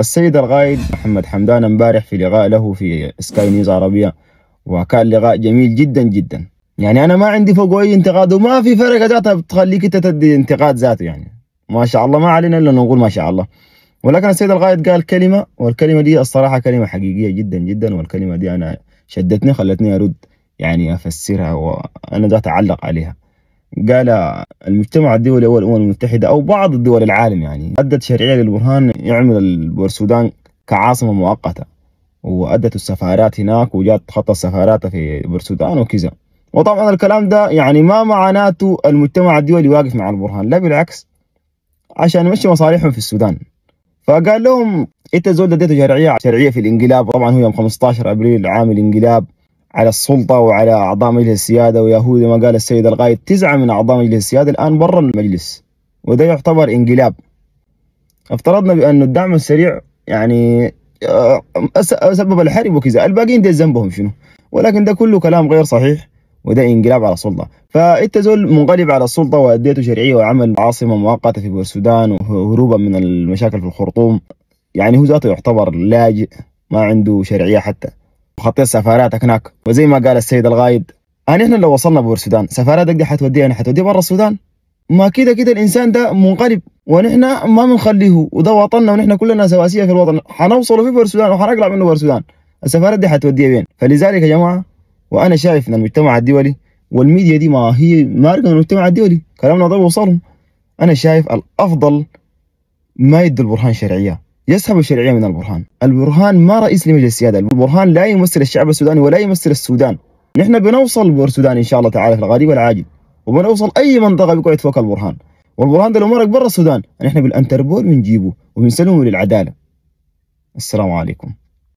السيد الغايد محمد حمدان امبارح في لقاء له في سكاي نيوز عربية وكان لقاء جميل جدا جدا يعني انا ما عندي فوقه اي انتقاد وما في فرقة ذاتها بتخليك انت تدي انتقاد ذاته يعني ما شاء الله ما علينا الا نقول ما شاء الله ولكن السيد الغايد قال كلمة والكلمة دي الصراحة كلمة حقيقية جدا جدا والكلمة دي انا شدتني خلتني ارد يعني افسرها وانا ذات اعلق عليها قال المجتمع الدولي والأمم المتحدة أو بعض الدول العالم يعني أدت شرعية للبرهان يعمل البرسودان كعاصمة مؤقتة وأدت السفارات هناك وجات خط السفارات في البرسودان وكذا وطبعا الكلام ده يعني ما معناته المجتمع الدولي واقف مع البرهان لا بالعكس عشان يمشي مصالحهم في السودان فقال لهم انت زول اديته شرعيه شرعيه في الانقلاب طبعا هو يوم 15 ابريل عام الانقلاب على السلطة وعلى أعضاء مجلس السيادة ويهود ما قال السيد القائد تسعة من أعضاء مجلس السيادة الآن برا المجلس وده يعتبر انقلاب افترضنا بأن الدعم السريع يعني آه، سبب الحرب وكذا الباقيين ده ذنبهم شنو ولكن ده كله كلام غير صحيح وده انقلاب على السلطه فانت زول منقلب على السلطه واديته شرعيه وعمل عاصمه مؤقته في السودان وهروبا من المشاكل في الخرطوم يعني هو ذاته يعتبر لاجئ ما عنده شرعيه حتى وخطيت سفاراتك هناك وزي ما قال السيد الغايد أنا احنا لو وصلنا بور السودان سفاراتك دي يعني حتودي برا السودان ما كده كده الانسان ده منقلب ونحن ما بنخليه وده وطننا ونحن كلنا سواسيه في الوطن حنوصله في بور السودان وحنقلع منه بور السودان السفارات دي حتوديها وين فلذلك يا جماعه وانا شايف ان المجتمع الدولي والميديا دي ما هي من المجتمع الدولي كلامنا ده وصلهم انا شايف الافضل ما يدوا البرهان شرعيه يسحب الشرعيه من البرهان، البرهان ما رئيس لمجلس السياده، البرهان لا يمثل الشعب السوداني ولا يمثل السودان. نحن بنوصل السودان ان شاء الله تعالى في الغريب والعاجل، وبنوصل اي منطقه بيقعد فوق البرهان، والبرهان ده لو مرق برا السودان، نحن بالانتربول بنجيبه وبنسلمه للعداله. السلام عليكم.